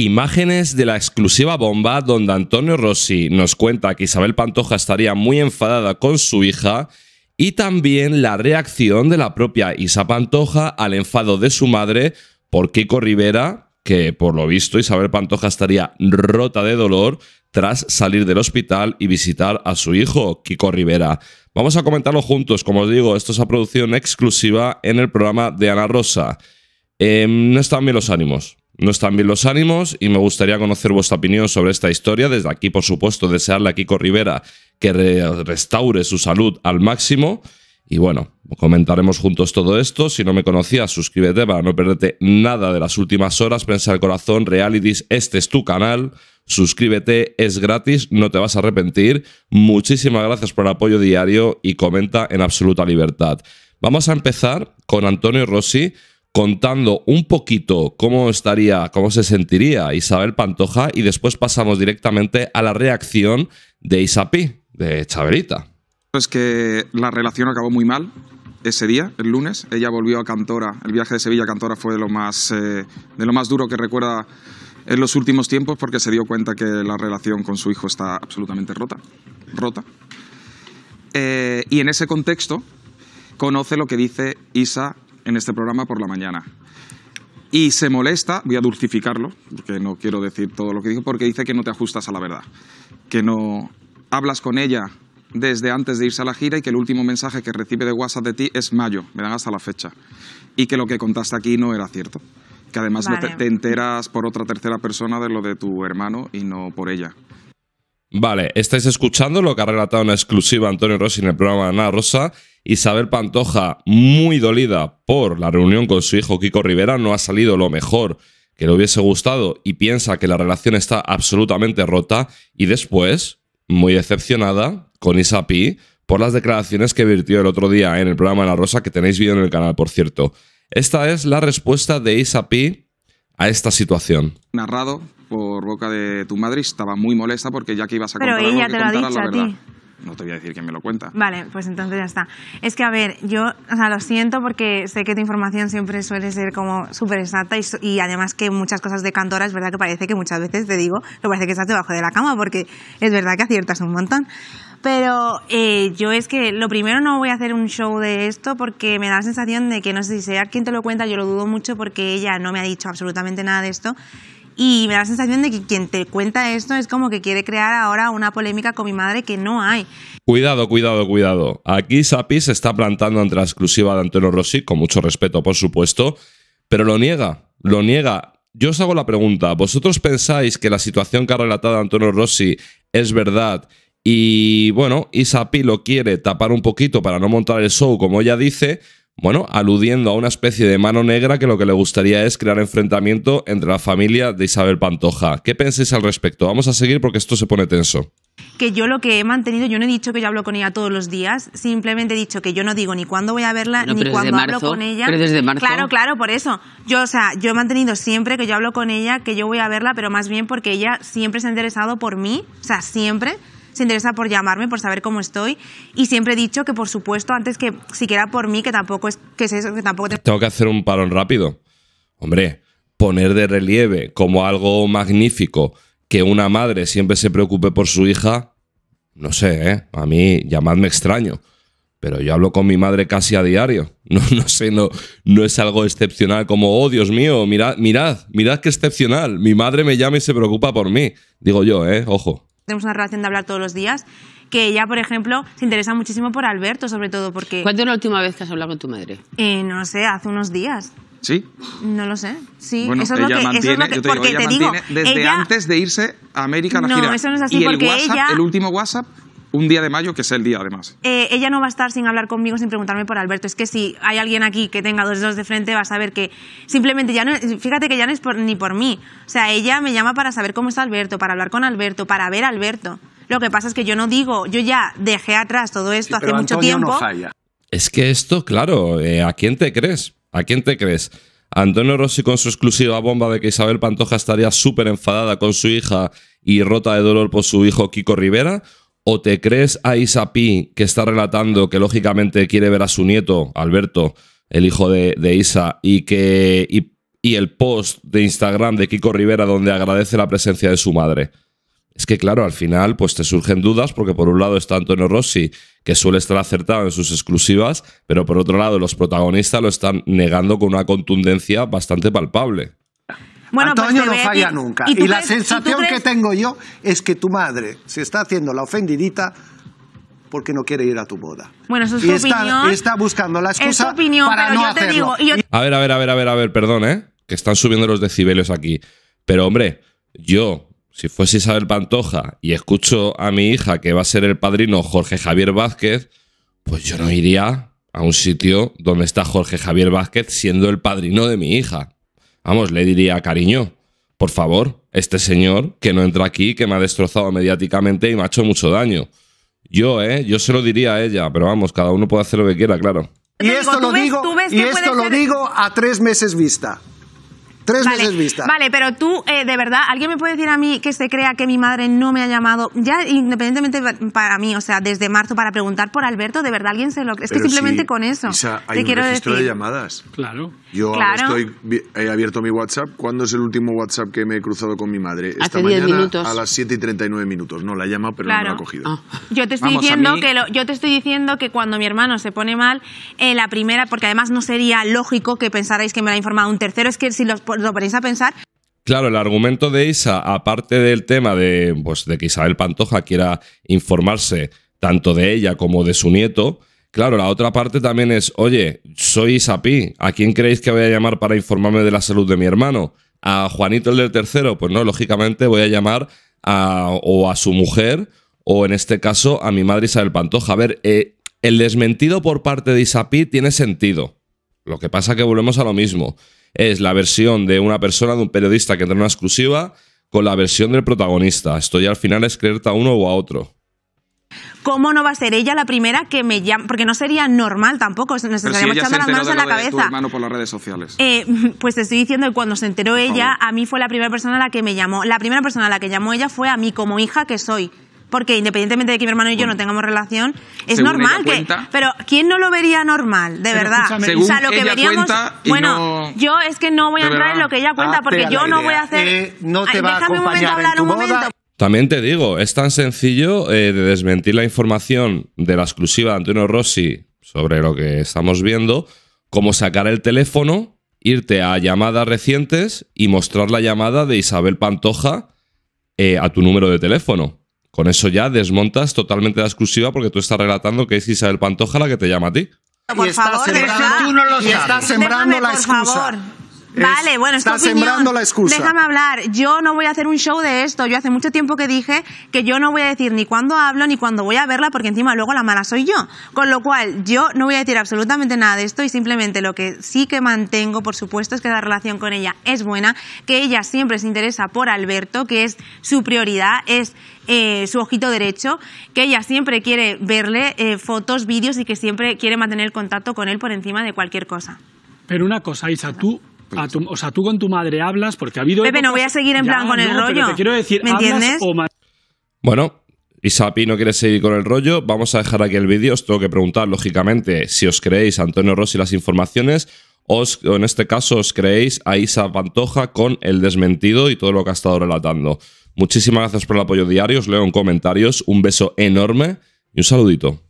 Imágenes de la exclusiva bomba donde Antonio Rossi nos cuenta que Isabel Pantoja estaría muy enfadada con su hija y también la reacción de la propia Isa Pantoja al enfado de su madre por Kiko Rivera, que por lo visto Isabel Pantoja estaría rota de dolor tras salir del hospital y visitar a su hijo, Kiko Rivera. Vamos a comentarlo juntos, como os digo, esto es a producción exclusiva en el programa de Ana Rosa. Em, no están bien los ánimos. No están bien los ánimos y me gustaría conocer vuestra opinión sobre esta historia. Desde aquí, por supuesto, desearle a Kiko Rivera que restaure su salud al máximo. Y bueno, comentaremos juntos todo esto. Si no me conocías, suscríbete para no perderte nada de las últimas horas. Pensa el corazón, realities, este es tu canal. Suscríbete, es gratis, no te vas a arrepentir. Muchísimas gracias por el apoyo diario y comenta en absoluta libertad. Vamos a empezar con Antonio Rossi contando un poquito cómo estaría, cómo se sentiría Isabel Pantoja y después pasamos directamente a la reacción de Isapi, de Chaverita. Es que la relación acabó muy mal ese día, el lunes. Ella volvió a Cantora. El viaje de Sevilla a Cantora fue de lo más, eh, de lo más duro que recuerda en los últimos tiempos porque se dio cuenta que la relación con su hijo está absolutamente rota. Rota. Eh, y en ese contexto conoce lo que dice Isa en este programa por la mañana. Y se molesta, voy a dulcificarlo, porque no quiero decir todo lo que dijo, porque dice que no te ajustas a la verdad, que no hablas con ella desde antes de irse a la gira y que el último mensaje que recibe de WhatsApp de ti es mayo, me dan hasta la fecha, y que lo que contaste aquí no era cierto, que además no te enteras por otra tercera persona de lo de tu hermano y no por ella. Vale, estáis escuchando lo que ha relatado en exclusiva Antonio Rossi en el programa Ana Rosa. Isabel Pantoja, muy dolida por la reunión con su hijo Kiko Rivera, no ha salido lo mejor que le hubiese gustado y piensa que la relación está absolutamente rota. Y después, muy decepcionada con Isa por las declaraciones que virtió el otro día en el programa Ana Rosa, que tenéis vídeo en el canal, por cierto. Esta es la respuesta de Isapi a esta situación. Narrado por boca de tu madre estaba muy molesta porque ya que ibas a Pero ella te lo ha dicho a ti. No te voy a decir quién me lo cuenta. Vale, pues entonces ya está. Es que, a ver, yo, lo siento porque sé que tu información siempre suele ser como súper exacta y, además que muchas cosas de Cantora es verdad que parece que muchas veces te digo, lo parece que estás debajo de la cama porque es verdad que aciertas un montón. Pero eh, yo es que lo primero no voy a hacer un show de esto porque me da la sensación de que no sé si sea quien te lo cuenta, yo lo dudo mucho porque ella no me ha dicho absolutamente nada de esto y me da la sensación de que quien te cuenta esto es como que quiere crear ahora una polémica con mi madre que no hay. Cuidado, cuidado, cuidado. Aquí Sapi se está plantando ante la exclusiva de Antonio Rossi, con mucho respeto, por supuesto, pero lo niega, lo niega. Yo os hago la pregunta, ¿vosotros pensáis que la situación que ha relatado Antonio Rossi es verdad y bueno, Isapi lo quiere tapar un poquito para no montar el show, como ella dice, bueno, aludiendo a una especie de mano negra que lo que le gustaría es crear enfrentamiento entre la familia de Isabel Pantoja. ¿Qué pensáis al respecto? Vamos a seguir porque esto se pone tenso. Que yo lo que he mantenido, yo no he dicho que yo hablo con ella todos los días, simplemente he dicho que yo no digo ni cuándo voy a verla ni cuándo hablo con ella. Claro, claro, por eso. Yo, o sea, yo he mantenido siempre que yo hablo con ella, que yo voy a verla, pero más bien porque ella siempre se ha interesado por mí, o sea, siempre se interesa por llamarme, por saber cómo estoy. Y siempre he dicho que, por supuesto, antes que siquiera por mí, que tampoco es, que eso, que tampoco... Tengo que hacer un parón rápido. Hombre, poner de relieve como algo magnífico que una madre siempre se preocupe por su hija, no sé, ¿eh? a mí llamadme extraño, pero yo hablo con mi madre casi a diario. No, no sé, no, no es algo excepcional como, oh Dios mío, mirad, mirad, mirad qué excepcional, mi madre me llama y se preocupa por mí. Digo yo, ¿eh? Ojo tenemos una relación de hablar todos los días, que ella, por ejemplo, se interesa muchísimo por Alberto, sobre todo porque... ¿Cuándo es la última vez que has hablado con tu madre? Eh, no sé, hace unos días. ¿Sí? No lo sé. Sí, eso, es lo que, mantiene, te digo, desde antes de irse a América Latina. no, Eso no es así, y porque el WhatsApp, el último WhatsApp un día de mayo que es el día además. Eh, ella no va a estar sin hablar conmigo, sin preguntarme por Alberto. Es que si hay alguien aquí que tenga dos dedos de frente, va a saber que simplemente ya no, fíjate que ya no es por, ni por mí. O sea, ella me llama para saber cómo está Alberto, para hablar con Alberto, para ver a Alberto. Lo que pasa es que yo no digo, yo ya dejé atrás todo esto hace mucho tiempo. Es que esto, claro, eh, ¿a quién te crees? ¿A quién te crees? Antonio Rossi con su exclusiva bomba de que Isabel Pantoja estaría súper enfadada con su hija y rota de dolor por su hijo Kiko Rivera, ¿O te crees a P que está relatando que lógicamente quiere ver a su nieto, Alberto, el hijo de, Isa, y que y, el post de Instagram de Kiko Rivera donde agradece la presencia de su madre? Es que claro, al final pues te surgen dudas porque por un lado está Antonio Rossi, que suele estar acertado en sus exclusivas, pero por otro lado los protagonistas lo están negando con una contundencia bastante palpable. Bueno, pues, Antonio no falla nunca. Y, la sensación que tengo yo es que tu madre se está haciendo la ofendidita porque no quiere ir a tu boda. Bueno, eso es y está, está buscando la excusa para no yo te Digo, A ver, a ver, a ver, a ver, a ver, perdón, ¿eh? Que están subiendo los decibelios aquí. Pero hombre, yo, si fuese Isabel Pantoja y escucho a mi hija que va a ser el padrino Jorge Javier Vázquez, pues yo no iría a un sitio donde está Jorge Javier Vázquez siendo el padrino de mi hija. Vamos, le diría, cariño, por favor, este señor que no entra aquí, que me ha destrozado mediáticamente y me ha hecho mucho daño. Yo, ¿eh? Yo se lo diría a ella, pero vamos, cada uno puede hacer lo que quiera, claro. Y esto lo digo, y esto lo digo a tres meses vista. Tres meses vista. Vale, pero tú, eh, de verdad, ¿alguien me puede decir a mí que se crea que mi madre no me ha llamado? Ya independientemente para mí, o sea, desde marzo para preguntar por Alberto, ¿de verdad alguien se lo cree? Es que simplemente con eso. Isa, hay registro de llamadas. Claro. Yo estoy, he abierto mi WhatsApp. ¿Cuándo es el último WhatsApp que me he cruzado con mi madre? Esta mañana minutos. a las 7 y 39 minutos. No, la he llamado, pero no la ha cogido. Ah. Yo, te estoy diciendo que cuando mi hermano se pone mal, eh, la primera, porque además no sería lógico que pensarais que me la ha informado un tercero, es que si los lo a pensar. Claro, el argumento de Isa, aparte del tema de, pues, de que Isabel Pantoja quiera informarse tanto de ella como de su nieto, Claro, la otra parte también es, oye, soy Isapí, ¿a quién creéis que voy a llamar para informarme de la salud de mi hermano? ¿A Juanito el del tercero? Pues no, lógicamente voy a llamar a, o a su mujer o en este caso a mi madre Isabel Pantoja. A ver, eh, el desmentido por parte de Isapí tiene sentido. Lo que pasa es que volvemos a lo mismo. Es la versión de una persona, de un periodista que tiene una exclusiva con la versión del protagonista. Estoy al final es creerte a uno o a otro. ¿Cómo no va a ser ella la primera que me llama? Porque no sería normal tampoco, nos estaríamos echando las manos a la cabeza. De tu hermano por las redes sociales. Eh, pues te estoy diciendo que cuando se enteró ella, a mí fue la primera persona a la que me llamó. La primera persona a la que llamó ella fue a mí como hija que soy porque independientemente de que mi hermano y yo no tengamos relación, es normal que. pero ¿quién no lo vería normal, de verdad? o sea, lo que veríamos. Bueno, yo es que no voy a entrar en lo que ella cuenta ah, porque yo no voy a hacer. no te déjame un momento hablar un momento. También te digo, es tan sencillo eh, de desmentir la información de la exclusiva de Antonio Rossi sobre lo que estamos viendo, como sacar el teléfono, irte a llamadas recientes y mostrar la llamada de Isabel Pantoja eh, a tu número de teléfono. Con eso ya desmontas totalmente la exclusiva porque tú estás relatando que es Isabel Pantoja la que te llama a ti. Por favor, Por favor. Vale, bueno, está sembrando la excusa. Déjame hablar. Yo no voy a hacer un show de esto. Yo hace mucho tiempo que dije que yo no voy a decir ni cuándo hablo ni cuándo voy a verla, porque encima luego la mala soy yo. Con lo cual, yo no voy a decir absolutamente nada de esto y simplemente lo que sí que mantengo, por supuesto, es que la relación con ella es buena, que ella siempre se interesa por Alberto, que es su prioridad, es eh, su ojito derecho, que ella siempre quiere verle eh, fotos, vídeos y que siempre quiere mantener el contacto con él por encima de cualquier cosa. Pero una cosa, Isa, tú pues o sea, tú con tu madre hablas porque ha habido. Pepe, no voy a seguir en plan con el rollo. Te quiero decir, ¿me entiendes? bueno, Isapi no quiere seguir con el rollo, vamos a dejar aquí el vídeo. Os tengo que preguntar, lógicamente, si os creéis Antonio Rossi las informaciones, os, o en este caso os creéis a Isa Pantoja con el desmentido y todo lo que ha estado relatando. Muchísimas gracias por el apoyo diario, os leo en comentarios, un beso enorme y un saludito.